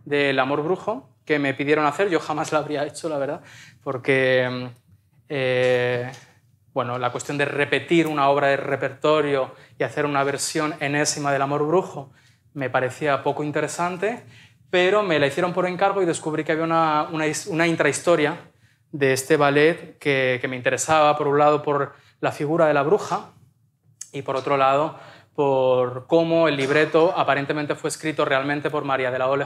del amor brujo, que me pidieron hacer, yo jamás la habría hecho, la verdad, porque em, eh, bueno, la cuestión de repetir una obra de repertorio y hacer una versión enésima del amor brujo me parecía poco interesante, pero me la hicieron por encargo y descubrí que había una, intrahistoria de este ballet que, me interesaba, por un lado, por la figura de la bruja y por otro lado, por cómo el libreto aparentemente fue escrito realmente por María de la Ole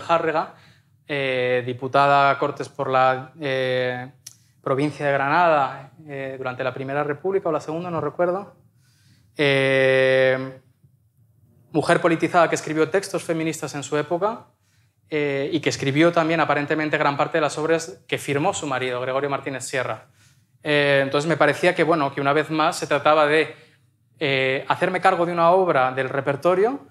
eh, diputada a Cortes por la eh, provincia de Granada eh, durante la Primera República o la Segunda, no recuerdo mujer politizada que escribió textos feministas en su época eh, y que escribió también aparentemente gran parte de las obras que firmó su marido, Gregorio Martínez Sierra. Eh, entonces me parecía que, bueno, que una vez más se trataba de eh, hacerme cargo de una obra del repertorio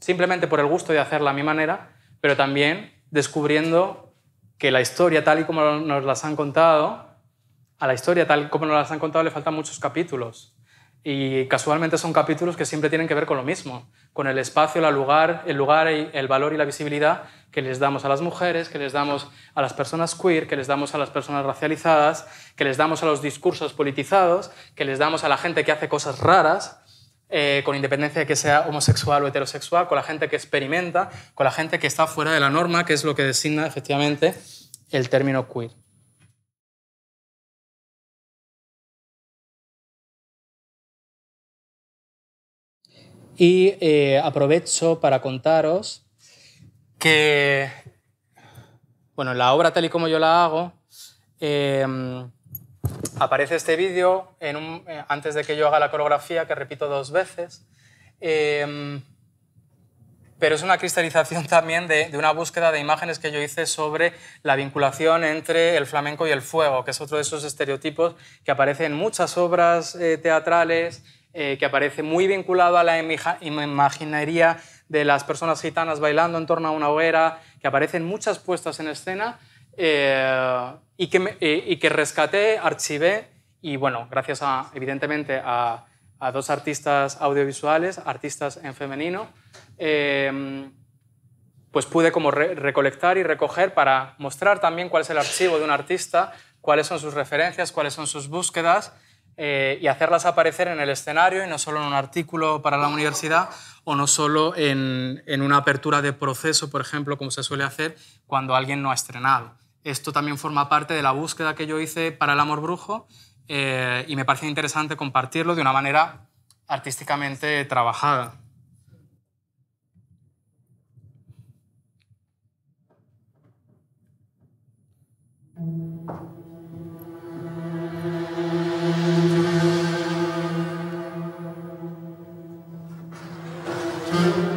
simplemente por el gusto de hacerla a mi manera, pero también descubriendo que la historia tal y como nos las han contado, a la historia tal y como nos las han contado le faltan muchos capítulos y casualmente son capítulos que siempre tienen que ver con lo mismo, con el espacio, el lugar, el, lugar, el valor y la visibilidad que les damos a las mujeres, que les damos a las personas queer, que les damos a las personas racializadas, que les damos a los discursos politizados, que les damos a la gente que hace cosas raras, eh, con independencia de que sea homosexual o heterosexual, con la gente que experimenta, con la gente que está fuera de la norma, que es lo que designa efectivamente el término queer. Y eh, aprovecho para contaros que, bueno, la obra tal y como yo la hago, em, aparece este vídeo eh, antes de que yo haga la coreografía, que repito dos veces, em, pero es una cristalización también de, de, una búsqueda de imágenes que yo hice sobre la vinculación entre el flamenco y el fuego, que es otro de esos estereotipos que aparece en muchas obras eh, teatrales eh, que aparece muy vinculado a la imaginería de las personas gitanas bailando en torno a una hoguera, que aparecen muchas puestas en escena eh, y, que eh, y rescaté, archivé y bueno, gracias evidentemente a, dos artistas audiovisuales, artistas en femenino, em, pues pude como recolectar y recoger para mostrar también cuál es el archivo de un artista, cuáles son sus referencias, cuáles son sus búsquedas eh, y hacerlas aparecer en el escenario y no solo en un artículo para la universidad o no solo en, una apertura de proceso, por ejemplo, como se suele hacer cuando alguien no ha estrenado. Esto también forma parte de la búsqueda que yo hice para El Amor Brujo eh, y me parece interesante compartirlo de una manera artísticamente trabajada. Thank you.